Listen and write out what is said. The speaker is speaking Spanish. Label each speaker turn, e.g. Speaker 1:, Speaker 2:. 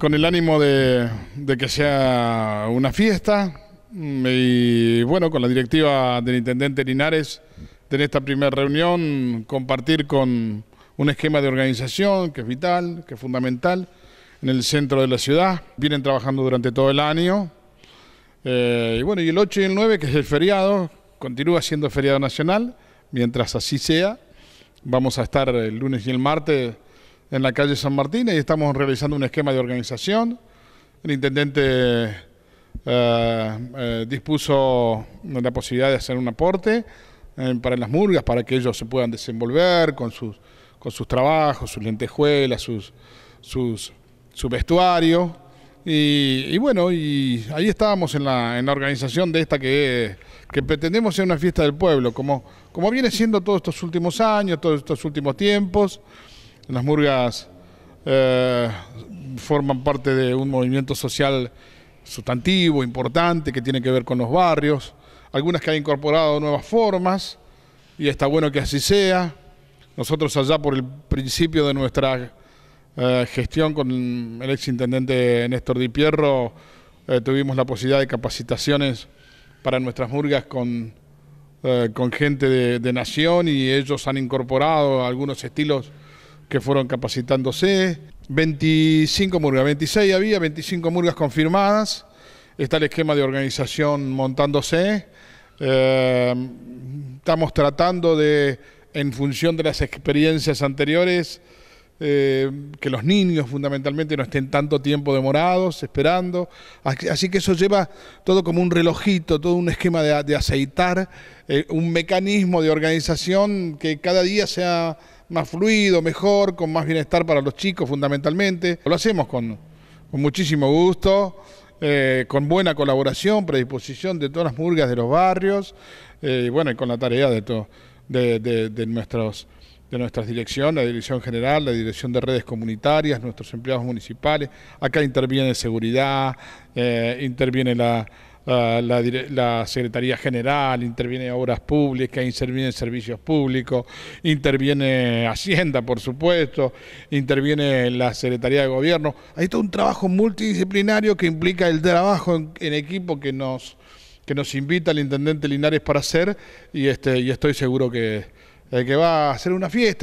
Speaker 1: con el ánimo de, que sea una fiesta mm, y bueno, con la directiva del intendente Linares, en esta primera reunión, compartir con un esquema de organización que es vital, que es fundamental en el centro de la ciudad. Vienen trabajando durante todo el año. Eh, y bueno, y el 8 y el 9, que es el feriado, continúa siendo feriado nacional, mientras así sea. Vamos a estar el lunes y el martes en la calle San Martín y estamos realizando un esquema de organización. El intendente eh, eh, dispuso la posibilidad de hacer un aporte eh, para las murgas, para que ellos se puedan desenvolver con sus, con sus trabajos, sus lentejuelas, sus, sus, su vestuario. Y, bueno, y ahí estábamos en la, organización de esta que, pretendemos ser una fiesta del pueblo, como, como viene siendo todos estos últimos años, todos estos últimos tiempos. Las murgas eh, forman parte de un movimiento social sustantivo, importante, que tiene que ver con los barrios. Algunas que han incorporado nuevas formas, y está bueno que así sea. Nosotros allá por el principio de nuestra eh, gestión con el exintendente Néstor Di Pierro, eh, tuvimos la posibilidad de capacitaciones para nuestras murgas con, con gente de, de, Nación y ellos han incorporado algunos estilos que fueron capacitándose. 25 murgas, 26 había, 25 murgas confirmadas. Está el esquema de organización montándose. Eh, estamos tratando de, en función de las experiencias anteriores, eh, que los niños fundamentalmente no estén tanto tiempo demorados, esperando. Así que eso lleva todo como un relojito, todo un esquema de, aceitar, eh, un mecanismo de organización que cada día sea más fluido, mejor, con más bienestar para los chicos fundamentalmente. Lo hacemos con, con muchísimo gusto, eh, con buena colaboración, predisposición de todas las murgas de los barrios, eh, y bueno, con la tarea de, to, de, de, nuestros de nuestras direcciones, la dirección general, la dirección de redes comunitarias, nuestros empleados municipales. Acá interviene seguridad, eh, interviene la, Ah, la, Secretaría General, interviene Obras Públicas, interviene Servicios Públicos, interviene Hacienda, por supuesto, interviene la Secretaría de Gobierno. Hay todo un trabajo multidisciplinario que implica el trabajo en, equipo que nos, que nos invita el Intendente Linares para hacer y, este, y estoy seguro que, que va a ser una fiesta.